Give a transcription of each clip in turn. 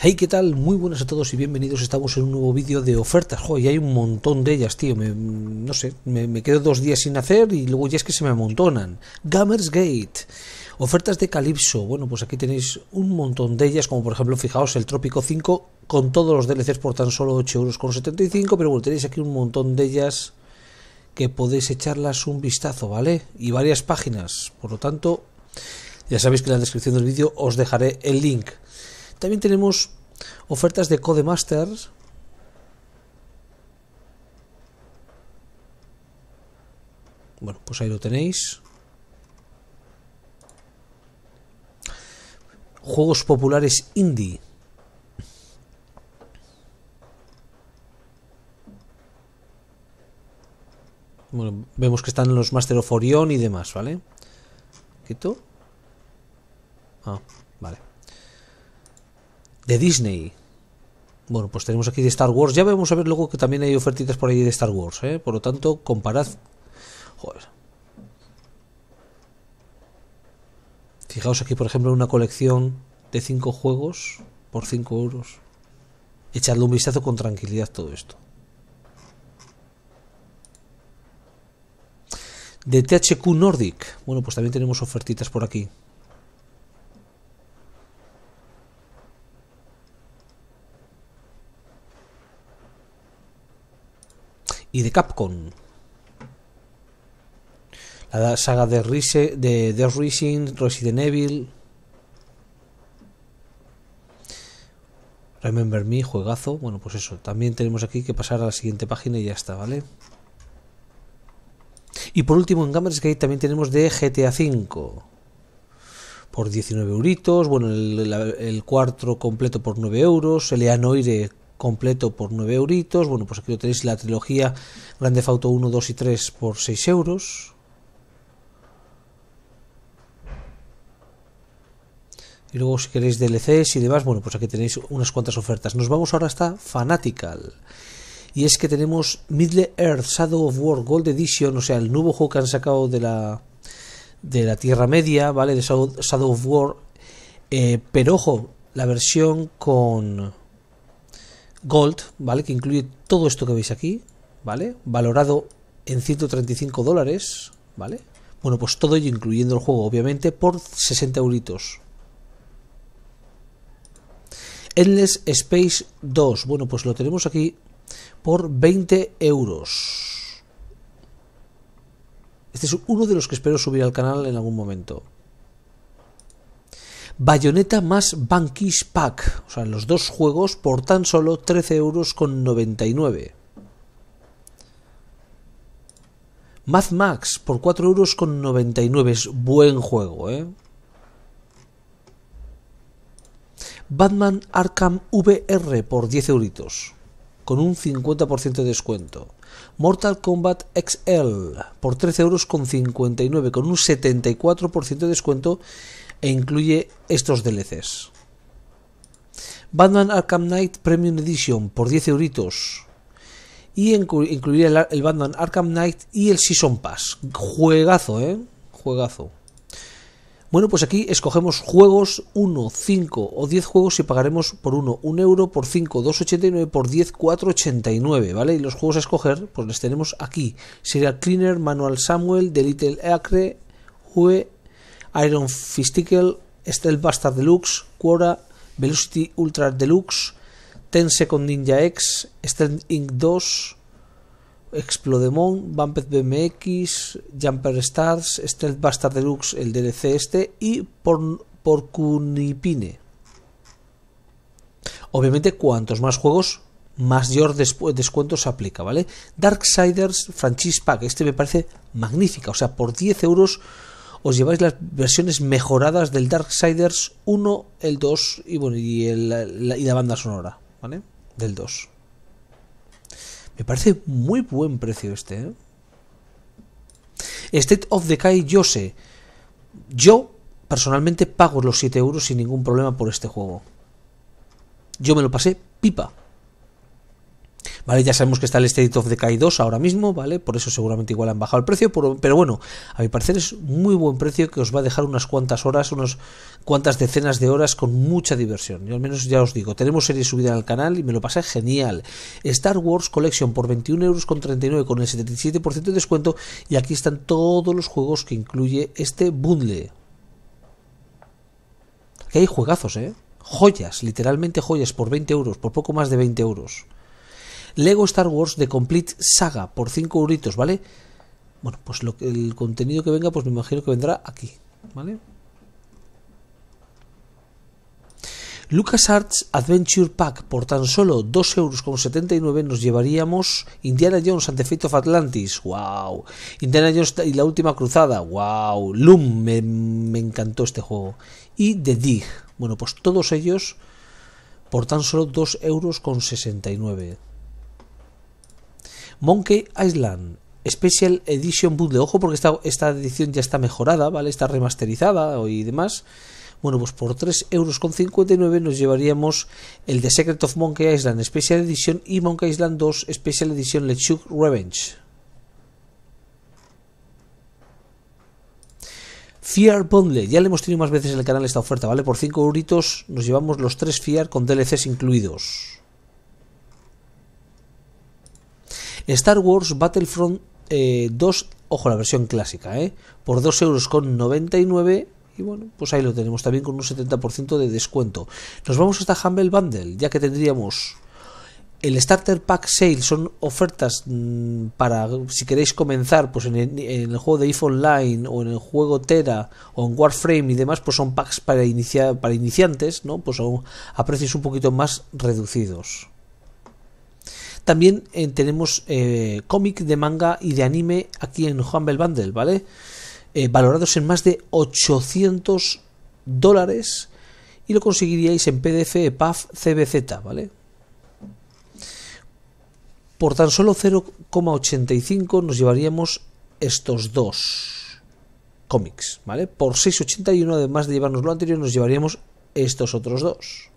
Hey, ¿qué tal? Muy buenas a todos y bienvenidos. Estamos en un nuevo vídeo de ofertas. Joder, hay un montón de ellas, tío. Me, no sé, me, quedo dos días sin hacer y luego ya es que se me amontonan. Gate, Ofertas de Calypso. Bueno, pues aquí tenéis un montón de ellas, como por ejemplo, fijaos, el Trópico 5 con todos los DLCs por tan solo 8,75 euros. Pero bueno, tenéis aquí un montón de ellas que podéis echarlas un vistazo, ¿vale? Y varias páginas. Por lo tanto, ya sabéis que en la descripción del vídeo os dejaré el link. También tenemos ofertas de Codemasters. Bueno, pues ahí lo tenéis. Juegos populares indie. Bueno, vemos que están los Master of Orion y demás, ¿vale? Quito. Ah, de Disney. Bueno, pues tenemos aquí de Star Wars. Ya vamos a ver luego que también hay ofertitas por ahí de Star Wars, ¿eh? Por lo tanto, comparad. Joder. Fijaos aquí, por ejemplo, una colección de 5 juegos por 5 euros. Echadle un vistazo con tranquilidad todo esto. De THQ Nordic. Bueno, pues también tenemos ofertitas por aquí. y de Capcom. La saga de, Rise, de Rising, Resident Evil. Remember Me, juegazo. Bueno, pues eso. También tenemos aquí que pasar a la siguiente página y ya está, ¿vale? Y por último, en Gamersgate también tenemos de GTA V. Por 19 euritos. Bueno, el, el, 4 completo por 9 euros. El Eanoire completo por 9 euritos. Bueno, pues aquí lo tenéis la trilogía Grande Fauto 1, 2 y 3 por 6 euros. Y luego si queréis DLCs y demás, bueno, pues aquí tenéis unas cuantas ofertas. Nos vamos ahora hasta Fanatical. Y es que tenemos Middle Earth Shadow of War Gold Edition, o sea, el nuevo juego que han sacado de la, de la Tierra Media, ¿vale? De Shadow, of War. Eh, pero ojo, la versión con Gold, ¿vale? Que incluye todo esto que veis aquí, ¿vale? Valorado en 135 dólares, ¿vale? Bueno, pues todo ello, incluyendo el juego, obviamente, por 60 euritos. Endless Space 2, bueno, pues lo tenemos aquí por 20 euros. Este es uno de los que espero subir al canal en algún momento. Bayonetta más Bankish Pack, o sea, los dos juegos por tan solo 13,99 euros. Mad Max por 4,99 euros, es buen juego, ¿eh? Batman Arkham VR por 10 euritos, con un 50% de descuento. Mortal Kombat XL por 13,59 euros, con un 74% de descuento e incluye estos DLCs. Batman Arkham Knight Premium Edition por 10 euritos. Y incluiría el, Batman Arkham Knight y el Season Pass. Juegazo, ¿eh? Juegazo. Bueno, pues aquí escogemos juegos 1, 5 o 10 juegos y pagaremos por 1 1 euro, por 5 2,89, por 10 4,89, ¿vale? Y los juegos a escoger, pues les tenemos aquí. Sería Cleaner, Manual Samuel, The Little Acre, Jue... Iron Fisticle, Stealth Bastard Deluxe, Quora, Velocity Ultra Deluxe, Ten Second Ninja X, Stealth Inc. 2, Explodemon, Bumped BMX, Jumper Stars, Stealth Bastard Deluxe, el DLC este, y Por Porcunipine. Obviamente, cuantos más juegos, mayor descuento se aplica, ¿vale? Darksiders Franchise Pack, este me parece magnífica, o sea, por 10 euros os lleváis las versiones mejoradas del Darksiders 1, el 2 y, bueno, y, la, banda sonora, ¿vale? Del 2. Me parece muy buen precio este, ¿eh? State of the Decay, yo sé. Yo, personalmente, pago los 7 euros sin ningún problema por este juego. Yo me lo pasé pipa. ¿vale? Ya sabemos que está el State of Decay 2 ahora mismo, ¿vale? Por eso seguramente igual han bajado el precio, pero, bueno, a mi parecer es muy buen precio que os va a dejar unas cuantas horas, unas cuantas decenas de horas con mucha diversión. Yo al menos ya os digo, tenemos serie subida al canal y me lo pasé genial. Star Wars Collection por 21 euros con el 77% de descuento y aquí están todos los juegos que incluye este bundle. Aquí hay juegazos, ¿eh? Joyas, literalmente joyas por 20 euros, por poco más de 20 euros. Lego Star Wars The Complete Saga por 5 euritos, ¿vale? Bueno, pues el contenido que venga, pues me imagino que vendrá aquí, ¿vale? LucasArts Adventure Pack por tan solo 2,79 euros nos llevaríamos Indiana Jones the Fate of Atlantis, wow. Indiana Jones y la última cruzada, wow. Loom, me, me encantó este juego. Y The Dig, bueno, pues todos ellos por tan solo 2,69 euros. Monkey Island Special Edition Bundle. Ojo, porque esta, esta edición ya está mejorada, ¿vale? Está remasterizada y demás. Bueno, pues por 3,59 euros nos llevaríamos el The Secret of Monkey Island Special Edition y Monkey Island 2 Special Edition LeChuck Revenge. Fear Bundle, ya le hemos tenido más veces en el canal esta oferta, ¿vale? Por 5 euritos nos llevamos los 3 Fear con DLCs incluidos. Star Wars Battlefront 2, eh, ojo, la versión clásica, eh, por 2,99 euros y bueno, pues ahí lo tenemos también con un 70% de descuento. Nos vamos hasta Humble Bundle, ya que tendríamos el Starter Pack Sale, son ofertas mm, para si queréis comenzar pues en el, juego de IF Online o en el juego Tera o en Warframe y demás, pues son packs para, para iniciantes, ¿no? Pues son a precios un poquito más reducidos. También eh, tenemos cómics eh, cómic de manga y de anime aquí en Humble Bundle, ¿vale? Eh, valorados en más de 800 dólares y lo conseguiríais en PDF PAF CBZ, ¿vale? Por tan solo 0,85 nos llevaríamos estos dos cómics, ¿vale? Por 6,81, además de llevarnos lo anterior, nos llevaríamos estos otros dos.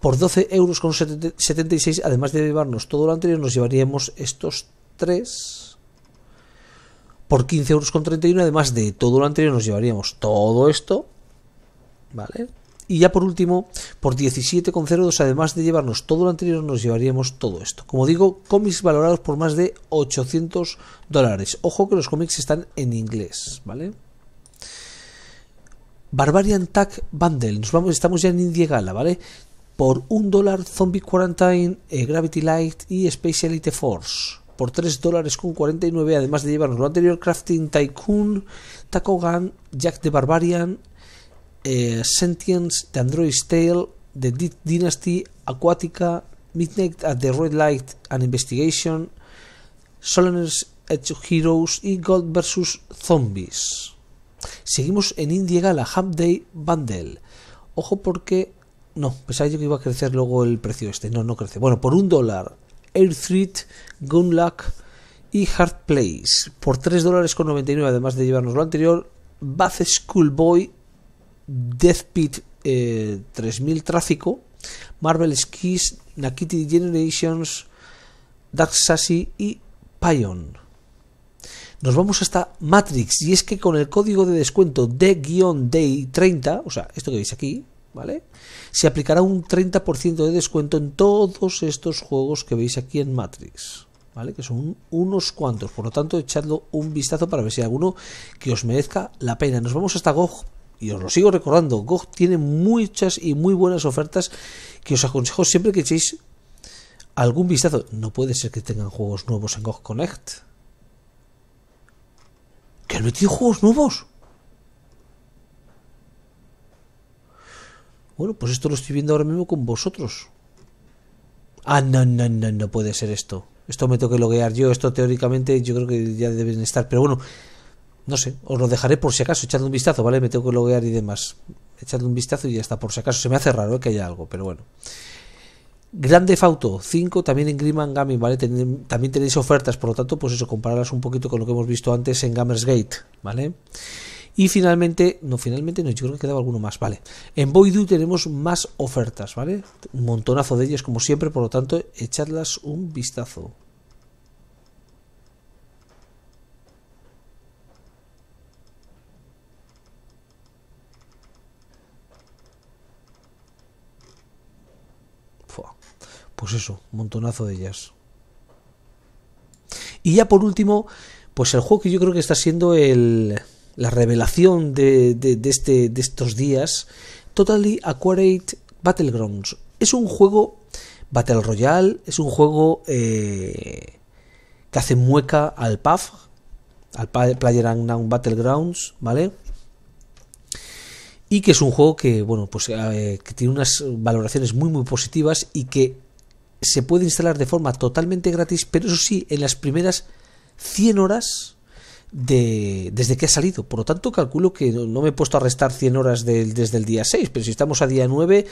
Por 12,76 euros además de llevarnos todo lo anterior, nos llevaríamos estos tres. Por 15,31 euros además de todo lo anterior, nos llevaríamos todo esto. ¿Vale? Y ya por último, por 17,02, además de llevarnos todo lo anterior, nos llevaríamos todo esto. Como digo, cómics valorados por más de 800 dólares. Ojo que los cómics están en inglés, ¿vale? Barbarian Tag Bundle. Nos vamos, estamos ya en Indiegala, ¿vale? Por $1 dólar, Zombie Quarantine, eh, Gravity Light y Speciality Force. Por 3 dólares con 49, además de llevarnos lo anterior, Crafting Tycoon, Gun, Jack the Barbarian, eh, Sentience, The Android's Tale, The Dynasty, Aquatica, Midnight at the Red Light and Investigation, Soloners Edge Heroes y God vs. Zombies. Seguimos en Indie Gala Hump Day Bundle. Ojo porque no, pensaba yo que iba a crecer luego el precio este. No, no crece. Bueno, por un dólar. Air Gunluck y Hard Place. Por tres dólares con 99, además de llevarnos lo anterior. Bath Boy Death Pit 3000 eh, Tráfico, Marvel Skis, Nakiti Generations, Dark Sassy y Pion. Nos vamos hasta Matrix y es que con el código de descuento de-day30, o sea, esto que veis aquí, ¿vale? Se aplicará un 30% de descuento en todos estos juegos que veis aquí en Matrix, ¿vale? Que son unos cuantos, por lo tanto echadlo un vistazo para ver si hay alguno que os merezca la pena. Nos vamos hasta GOG y os lo sigo recordando, GOG tiene muchas y muy buenas ofertas que os aconsejo siempre que echéis algún vistazo. No puede ser que tengan juegos nuevos en GOG Connect. ¿Que han metido juegos nuevos? Bueno, pues esto lo estoy viendo ahora mismo con vosotros. Ah, no, no, no, no puede ser esto. Esto me tengo que loguear yo, esto teóricamente yo creo que ya deben estar, pero bueno, no sé, os lo dejaré por si acaso, echadle un vistazo, ¿vale? Me tengo que loguear y demás. Echadle un vistazo y ya está, por si acaso. Se me hace raro ¿eh? que haya algo, pero bueno. Grande Fauto 5 también en and Gaming, ¿vale? también tenéis ofertas, por lo tanto, pues eso, compararlas un poquito con lo que hemos visto antes en Gamersgate, ¿vale? vale y finalmente, no finalmente, no, yo creo que quedaba alguno más, vale. En Voidu tenemos más ofertas, ¿vale? Un montonazo de ellas como siempre, por lo tanto, echadlas un vistazo. Pues eso, un montonazo de ellas. Y ya por último, pues el juego que yo creo que está siendo el, la revelación de, de, este, de estos días, Totally Accurate Battlegrounds. Es un juego Battle Royale, es un juego eh, que hace mueca al PAF, al Player Unknown Battlegrounds, ¿vale? Y que es un juego que, bueno, pues eh, que tiene unas valoraciones muy, muy positivas y que se puede instalar de forma totalmente gratis, pero eso sí, en las primeras 100 horas desde que ha salido. Por lo tanto, calculo que no, me he puesto a restar 100 horas desde el día 6, pero si estamos a día 9,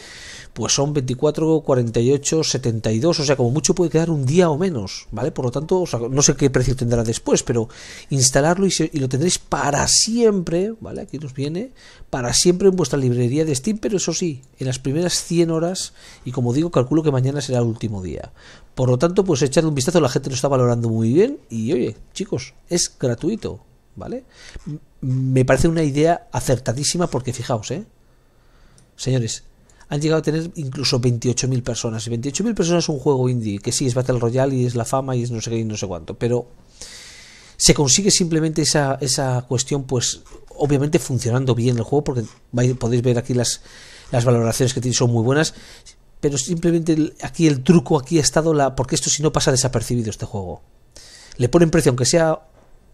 pues son 24, 48, 72, o sea, como mucho puede quedar un día o menos, ¿vale? Por lo tanto, no sé qué precio tendrá después, pero instalarlo y, lo tendréis para siempre, ¿vale? Aquí nos viene, para siempre en vuestra librería de Steam, pero eso sí, en las primeras 100 horas, y como digo, calculo que mañana será el último día. Por lo tanto, pues echad un vistazo, la gente lo está valorando muy bien, y oye, chicos, es gratuito. ¿vale? Me parece una idea acertadísima porque fijaos, ¿eh? Señores, han llegado a tener incluso 28.000 personas. Y 28.000 personas es un juego indie, que sí, es Battle Royale y es la fama y es no sé qué y no sé cuánto, pero se consigue simplemente esa, cuestión, pues obviamente funcionando bien el juego, porque podéis ver aquí las, las valoraciones que tiene, son muy buenas, pero simplemente aquí el truco aquí ha estado la... porque esto si no pasa desapercibido este juego. Le ponen precio, aunque sea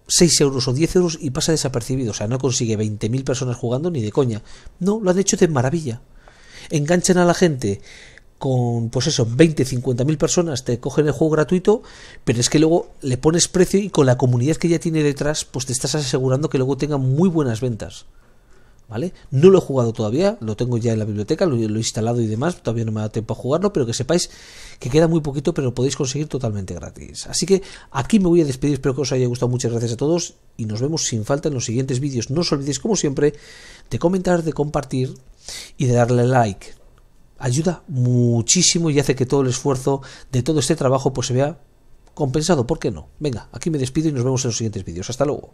6 euros o 10 euros y pasa desapercibido. O sea, no consigue 20.000 personas jugando ni de coña. No, lo han hecho de maravilla. Enganchan a la gente con, pues eso, 20, 50000 mil personas te cogen el juego gratuito, pero es que luego le pones precio y con la comunidad que ya tiene detrás, pues te estás asegurando que luego tenga muy buenas ventas. ¿Vale? No lo he jugado todavía, lo tengo ya en la biblioteca, lo, he instalado y demás, todavía no me da tiempo a jugarlo, pero que sepáis que queda muy poquito, pero lo podéis conseguir totalmente gratis. Así que aquí me voy a despedir, espero que os haya gustado, muchas gracias a todos y nos vemos sin falta en los siguientes vídeos. No os olvidéis, como siempre, de comentar, de compartir y de darle like. Ayuda muchísimo y hace que todo el esfuerzo de todo este trabajo pues se vea compensado, ¿por qué no? Venga, aquí me despido y nos vemos en los siguientes vídeos. Hasta luego.